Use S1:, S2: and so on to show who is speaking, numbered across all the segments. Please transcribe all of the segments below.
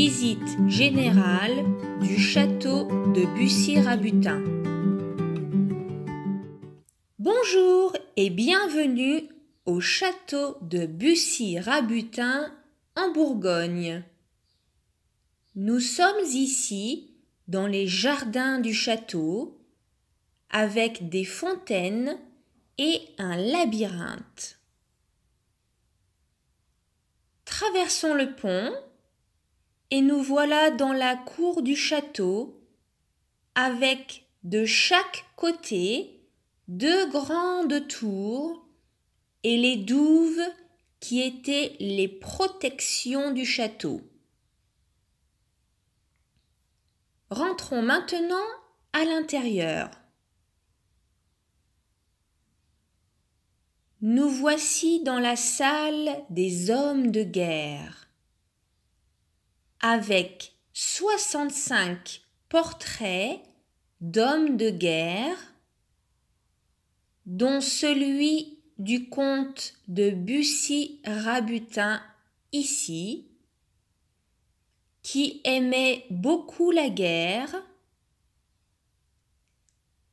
S1: Visite générale du château de Bussy-Rabutin. Bonjour et bienvenue au château de Bussy-Rabutin en Bourgogne. Nous sommes ici dans les jardins du château avec des fontaines et un labyrinthe. Traversons le pont et nous voilà dans la cour du château avec de chaque côté deux grandes tours et les douves qui étaient les protections du château. Rentrons maintenant à l'intérieur. Nous voici dans la salle des hommes de guerre avec 65 portraits d'hommes de guerre, dont celui du comte de Bussy-Rabutin ici, qui aimait beaucoup la guerre,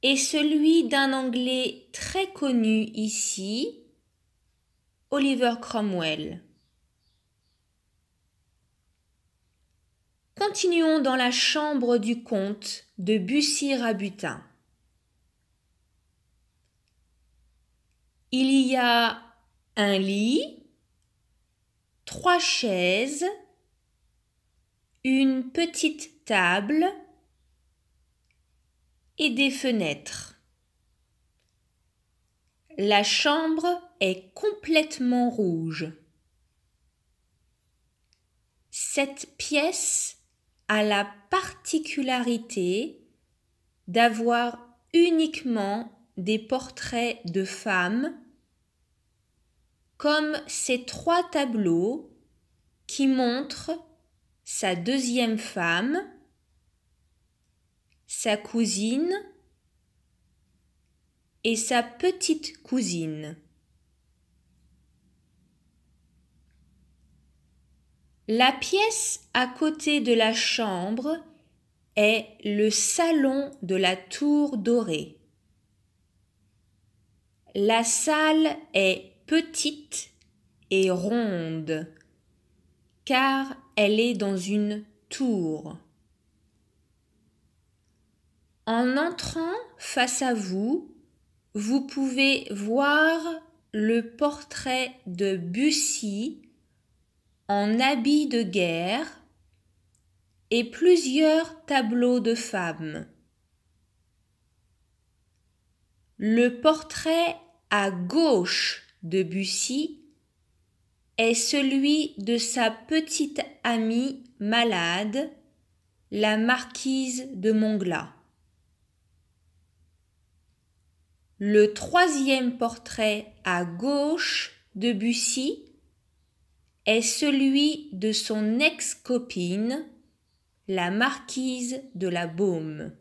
S1: et celui d'un Anglais très connu ici, Oliver Cromwell. Continuons dans la chambre du comte de Bussy Rabutin. Il y a un lit, trois chaises, une petite table et des fenêtres. La chambre est complètement rouge. Cette pièce la particularité d'avoir uniquement des portraits de femmes comme ces trois tableaux qui montrent sa deuxième femme, sa cousine et sa petite cousine. La pièce à côté de la chambre est le salon de la tour dorée. La salle est petite et ronde car elle est dans une tour. En entrant face à vous, vous pouvez voir le portrait de Bussy en habit de guerre et plusieurs tableaux de femmes. Le portrait à gauche de Bussy est celui de sa petite amie malade, la marquise de Mongla. Le troisième portrait à gauche de Bussy est celui de son ex-copine, la marquise de la Baume.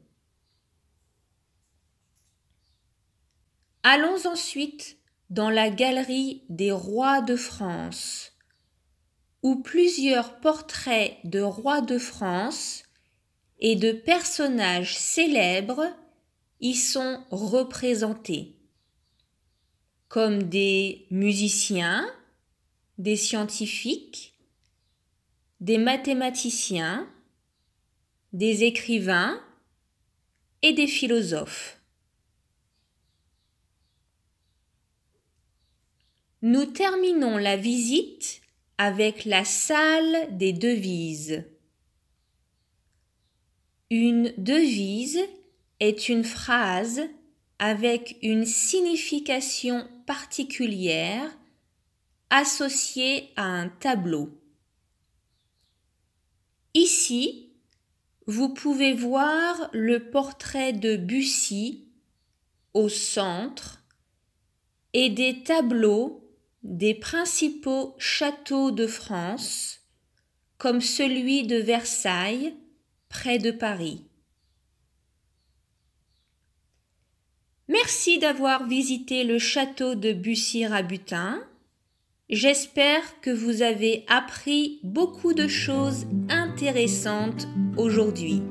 S1: Allons ensuite dans la galerie des rois de France, où plusieurs portraits de rois de France et de personnages célèbres y sont représentés, comme des musiciens, des scientifiques, des mathématiciens, des écrivains et des philosophes. Nous terminons la visite avec la salle des devises. Une devise est une phrase avec une signification particulière associé à un tableau. Ici, vous pouvez voir le portrait de Bussy au centre et des tableaux des principaux châteaux de France, comme celui de Versailles, près de Paris. Merci d'avoir visité le château de Bussy-Rabutin. J'espère que vous avez appris beaucoup de choses intéressantes aujourd'hui.